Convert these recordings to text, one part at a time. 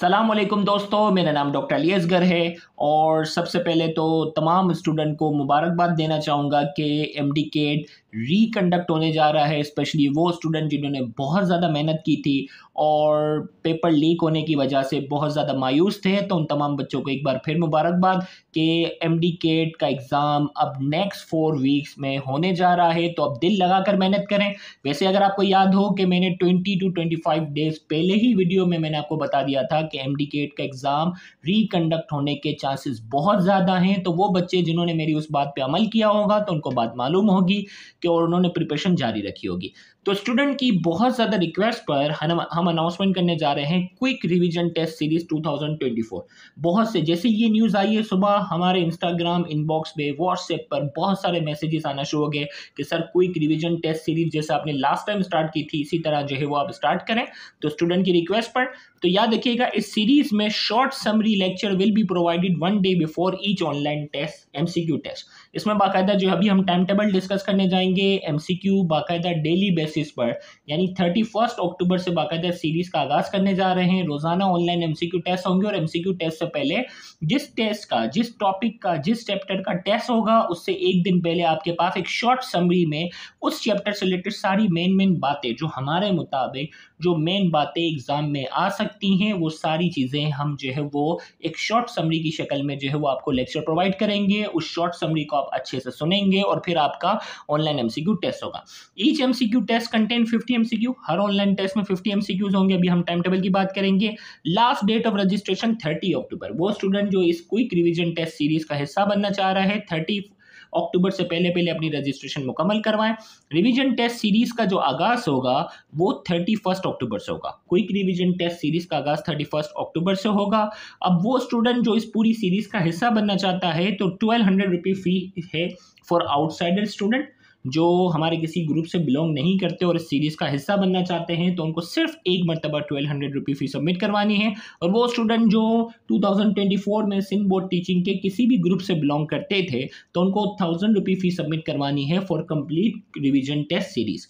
सलामकुम दोस्तों मेरा नाम डॉक्टर अली असगर है और सबसे पहले तो तमाम स्टूडेंट को मुबारकबाद देना चाहूँगा कि एम डी केट रिकंडक्ट होने जा रहा है स्पेशली वो स्टूडेंट जिन्होंने बहुत ज़्यादा मेहनत की थी और पेपर लीक होने की वजह से बहुत ज़्यादा मायूस थे तो उन तमाम बच्चों को एक बार फिर मुबारकबाद कि एम डी केट का एग्ज़ाम अब नेक्स्ट फोर वीक्स में होने जा रहा है तो अब दिल लगा कर मेहनत करें वैसे अगर आपको याद हो कि मैंने twenty two twenty five days पहले ही वीडियो में मैंने आपको बता दिया था था कि एम का एग्ज़ाम रिकंडक्ट होने के चांसेस बहुत ज़्यादा हैं तो वो बच्चे जिन्होंने मेरी उस बात पर अमल किया होगा तो उनको बात मालूम होगी कि और उन्होंने प्रिपरेशन जारी रखी होगी तो स्टूडेंट की बहुत ज़्यादा रिक्वेस्ट पर हम हम अनाउंसमेंट करने जा रहे हैं क्विक रिवीजन टेस्ट सीरीज़ 2024 बहुत से जैसे ये न्यूज़ आई है सुबह हमारे इंस्टाग्राम इनबॉक्स पे व्हाट्सएप पर बहुत सारे मैसेजेस आना शुरू हो गए कि sir quick revision test series जैसे आपने लास्ट टाइम स्टार्ट की थी इसी तरह जो है वो आप स्टार्ट करें तो स्टूडेंट की रिक्वेस्ट पर तो याद रखिएगा इस सीरीज़ में short summary lecture will be provided one day before each online test M test इसमें बाकायदा जो अभी हम टाइम टेबल डिस्कस करने जाएंगे एम बाकायदा डेली बेसिस बेसिस पर यानी थर्टी फर्स्ट अक्टूबर से बाकायदा सीरीज़ का आगाज़ करने जा रहे हैं रोज़ाना ऑनलाइन एम टेस्ट होंगे और एम टेस्ट से पहले जिस टेस्ट का जिस टॉपिक का जिस चैप्टर का टेस्ट होगा उससे एक दिन पहले आपके पास एक शॉर्ट समरी में उस चैप्टर से रिलेटेड सारी मेन मेन बातें जो हमारे मुताबिक जो मेन बातें एग्ज़ाम में आ सकती हैं वो सारी चीज़ें हम जो है वो एक शॉर्ट समरी की शक्ल में जो है वो आपको लेक्चर प्रोवाइड करेंगे उस शॉर्ट समरी को आप अच्छे से सुनेंगे और फिर आपका ऑनलाइन एम टेस्ट होगा each M test contain fifty M हर ऑनलाइन टेस्ट में फिफ्टी एम होंगे अभी हम टाइम टेबल की बात करेंगे last date of registration thirty October वो स्टूडेंट जो इस क्विक रिविजन टेस्ट सीरीज का हिस्सा बनना चाह रहा है थर्टी अक्टूबर से पहले पहले अपनी रजिस्ट्रेशन मुकम्मल करवाएं रिवीजन टेस्ट सीरीज़ का जो आगाज़ होगा वो थर्टी फर्स्ट अक्टूबर से होगा क्विक रिवीजन टेस्ट सीरीज़ का आगाज़ थर्टी फर्स्ट अक्टूबर से होगा अब वो स्टूडेंट जो इस पूरी सीरीज़ का हिस्सा बनना चाहता है तो ट्वेल्व हंड्रेड रुपी फ़ी है फॉर आउटसाइडर स्टूडेंट जो हमारे किसी ग्रुप से बिलोंग नहीं करते और इस सीरीज़ का हिस्सा बनना चाहते हैं तो उनको सिर्फ एक मरतबा twelve hundred rupee fee submit करवानी है और वो स्टूडेंट जो 2024 में सिंध बोर्ड टीचिंग के किसी भी ग्रुप से बिलोंग करते थे तो उनको थाउजेंड रुपी फीस सबमिट करवानी है for complete revision test series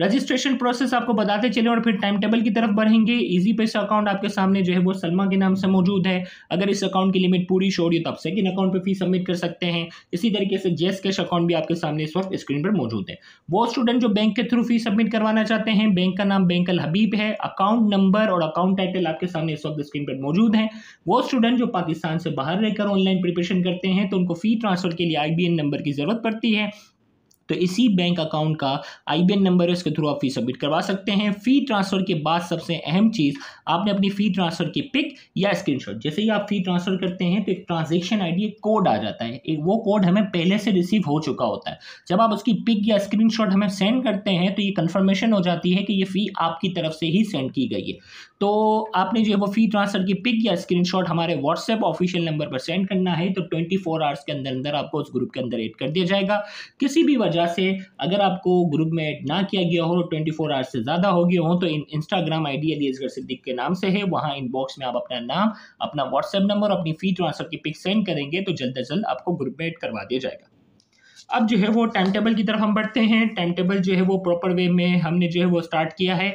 registration process आपको बताते चले और फिर टाइम टेबल की तरफ बढ़ेंगे इजी पैसा अकाउंट आपके सामने जो है वो सलमा के नाम से मौजूद है अगर इस अकाउंट की लिमिट पूरी शो रही है तो आप सेकेंड अकाउंट पर फीस सबमिट कर सकते हैं इसी तरीके से जेस कैश अकाउंट भी आपके सामने इस वक्त स्क्रीन पर मौजूद है वो स्टूडेंट जो बैंक के थ्रू फीस सबमिट करवाना चाहते हैं बैंक का नाम बैंक अल हबीब है अकाउंट नंबर और अकाउंट टाइटल आपके सामने इस वक्त स्क्रीन पर मौजूद है वो स्टूडेंट जो पाकिस्तान से बाहर रहकर ऑनलाइन प्रिपरेशन करते हैं तो उनको फी ट्रांसफर के लिए आई नंबर की ज़रूरत पड़ती है तो इसी बैंक अकाउंट का आई नंबर है उसके थ्रू आप फी सबमिट करवा सकते हैं फ़ी ट्रांसफ़र के बाद सबसे अहम चीज़ आपने अपनी फ़ी ट्रांसफ़र की पिक या स्क्रीनशॉट जैसे ही आप फ़ी ट्रांसफ़र करते हैं तो एक ट्रांजेक्शन आई एक कोड आ जाता है एक वो कोड हमें पहले से रिसीव हो चुका होता है जब आप उसकी पिक या स्क्रीनशॉट हमें सेंड करते हैं तो ये कन्फर्मेशन हो जाती है कि ये फ़ी आपकी तरफ से ही सेंड की गई है तो आपने जो है वो फ़ी ट्रांसफ़र की पिक या स्क्रीनशॉट हमारे व्हाट्सएप ऑफिशियल नंबर पर सेंड करना है तो 24 फोर आवर्स के अंदर अंदर आपको उस ग्रुप के अंदर ऐड कर दिया जाएगा किसी भी वजह से अगर आपको ग्रुप में ऐड ना किया गया हो ट्वेंटी फोर आवर्स से ज़्यादा हो गया हो तो इन Instagram I D Aliasghar Siddique के नाम से है वहाँ इनबॉक्स में आप अपना नाम अपना व्हाट्सएप नंबर अपनी फ़ी ट्रांसफ़र की पिक सेंड करेंगे तो जल्द अज जल्द आपको ग्रुप में ऐड करवा दिया जाएगा अब जो है वो टाइम टेबल की तरफ हम बढ़ते हैं टाइम टेबल जो है वो प्रॉपर वे में हमने जो है वो स्टार्ट किया है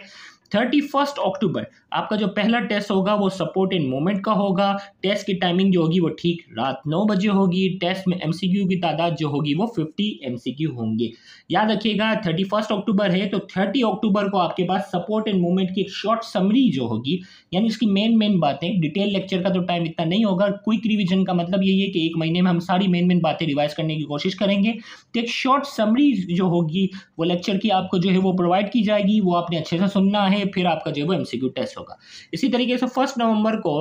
थर्टी फर्स्ट अक्टूबर आपका जो पहला टेस्ट होगा वो सपोर्ट इन मोमेंट का होगा टेस्ट की टाइमिंग जो होगी वो ठीक रात नौ बजे होगी टेस्ट में एमसीक्यू की तादाद जो होगी वो फिफ्टी एमसीक्यू होंगे याद रखिएगा थर्टी फर्स्ट अक्टूबर है तो थर्टी अक्टूबर को आपके पास सपोर्ट इन मोमेंट की एक शॉर्ट समरी जो होगी यानी उसकी मेन मेन बातें डिटेल लेक्चर का तो टाइम इतना नहीं होगा क्विक रिविजन का मतलब यही है कि एक महीने में हम सारी मेन मेन बातें रिवाइज करने की कोशिश करेंगे तो एक शॉर्ट समरी जो होगी वो लेक्चर की आपको जो है वो प्रोवाइड की जाएगी वो आपने अच्छे से सुनना है में फिर आपका जो है वो एमसीक्यू टेस्ट होगा इसी तरीके से फर्स्ट नवंबर को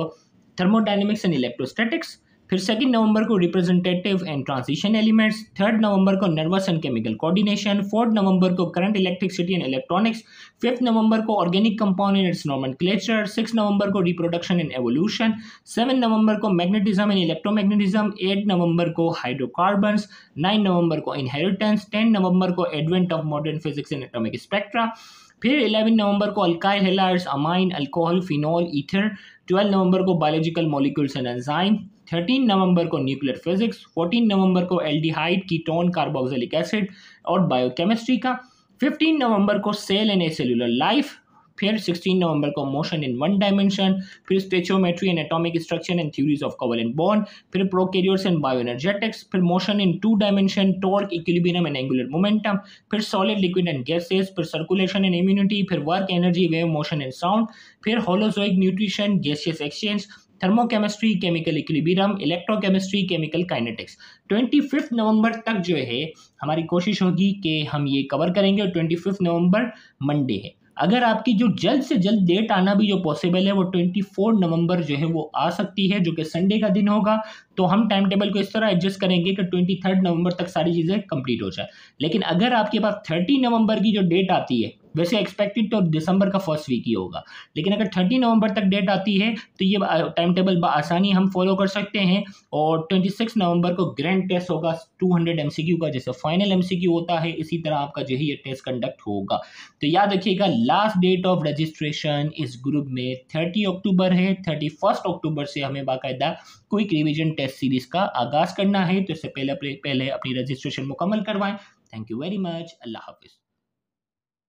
थर्मोडाइनमिक्स एंड इलेक्ट्रोस्टैटिक्स फिर सेकंड नवंबर को representative and transition elements third November को nervous and chemical coordination fourth November को current electricity and electronics fifth November को organic compound and its nomenclature six November को reproduction and evolution seven November को magnetism and electromagnetism eight November को hydrocarbons nine November को inheritance ten November को advent of modern physics and atomic spectra फिर 11 नवंबर को alkyl halides amine alcohol phenol ether 12 November को biological molecules and enzyme 13 November को nuclear physics 14 November को aldehyde ketone carboxylic acid और biochemistry का 15 November को cell and acellular life फिर 16 November को मोशन इन वन डायमेंशन फिर stoichiometry and atomic structure and theories of and bond फिर prokaryotes and bioenergetics फिर motion in two dimension torque equilibrium and angular momentum फिर solid liquid and gases फिर circulation and immunity फिर work energy wave motion and sound फिर holozoic nutrition gaseous exchange thermochemistry chemical equilibrium electrochemistry chemical kinetics twenty fifth November तक जो है हमारी कोशिश होगी कि हम ये कवर करेंगे और ट्वेंटी फिफ्थ नवंबर मंडे है अगर आपकी जो जल्द से जल्द डेट आना भी जो पॉसिबल है वो ट्वेंटी फोर नवंबर जो है वो आ सकती है जो कि संडे का दिन होगा तो हम टाइम टेबल को इस तरह एडजस्ट करेंगे कि ट्वेंटी थर्ड नवंबर तक सारी चीज़ें कंप्लीट हो जाए लेकिन अगर आपके पास थर्टी नवंबर की जो डेट आती है वैसे एक्सपेक्टेड तो दिसंबर का फर्स्ट वीक ही होगा लेकिन अगर थर्टी नवंबर तक डेट आती है तो ये टाइम टेबल आसानी हम फॉलो कर सकते हैं और ट्वेंटी सिक्स नवंबर को ग्रैंड टेस्ट होगा two hundred M C Q का जैसे फाइनल एम सी क्यू होता है इसी तरह आपका जो है ये टेस्ट कंडक्ट होगा तो याद रखिएगा लास्ट डेट ऑफ रजिस्ट्रेशन इस ग्रुप में थर्टी अक्टूबर है थर्टी फर्स्ट अक्टूबर से हमें बाकायदा क्विक रिविजन टेस्ट सीरीज का आगाज करना है तो इससे पहले पहले अपनी रजिस्ट्रेशन मुकम्मल करवाएं थैंक यू वेरी मच अल्लाह हाफिज़